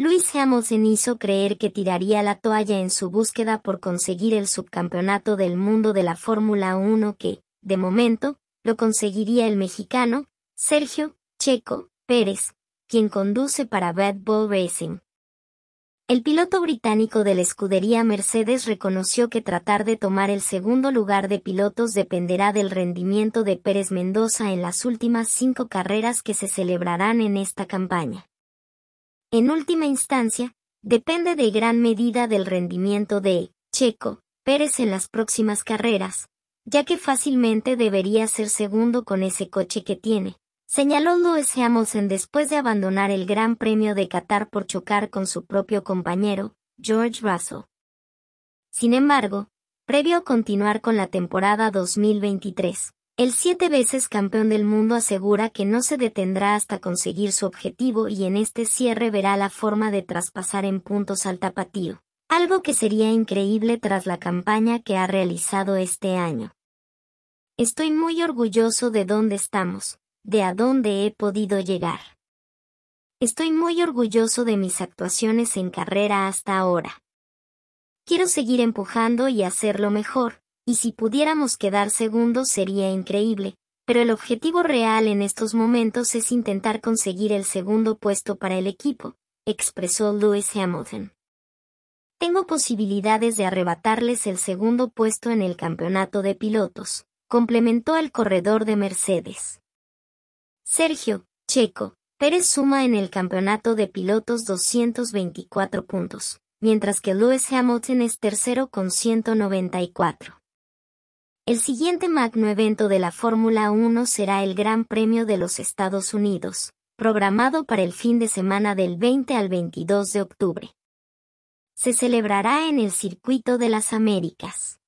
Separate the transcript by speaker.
Speaker 1: Luis Hamilton hizo creer que tiraría la toalla en su búsqueda por conseguir el subcampeonato del mundo de la Fórmula 1 que, de momento, lo conseguiría el mexicano, Sergio, Checo, Pérez, quien conduce para Red Bull Racing. El piloto británico de la escudería Mercedes reconoció que tratar de tomar el segundo lugar de pilotos dependerá del rendimiento de Pérez Mendoza en las últimas cinco carreras que se celebrarán en esta campaña en última instancia, depende de gran medida del rendimiento de Checo Pérez en las próximas carreras, ya que fácilmente debería ser segundo con ese coche que tiene. Señaló Lewis Hamilton después de abandonar el Gran Premio de Qatar por chocar con su propio compañero, George Russell. Sin embargo, previo a continuar con la temporada 2023, el siete veces campeón del mundo asegura que no se detendrá hasta conseguir su objetivo y en este cierre verá la forma de traspasar en puntos al tapatío, algo que sería increíble tras la campaña que ha realizado este año. Estoy muy orgulloso de dónde estamos, de a dónde he podido llegar. Estoy muy orgulloso de mis actuaciones en carrera hasta ahora. Quiero seguir empujando y hacerlo mejor, y si pudiéramos quedar segundos sería increíble, pero el objetivo real en estos momentos es intentar conseguir el segundo puesto para el equipo, expresó Lewis Hamilton. Tengo posibilidades de arrebatarles el segundo puesto en el campeonato de pilotos, complementó el corredor de Mercedes. Sergio, Checo, Pérez suma en el campeonato de pilotos 224 puntos, mientras que Lewis Hamilton es tercero con 194. El siguiente magno evento de la Fórmula 1 será el Gran Premio de los Estados Unidos, programado para el fin de semana del 20 al 22 de octubre. Se celebrará en el Circuito de las Américas.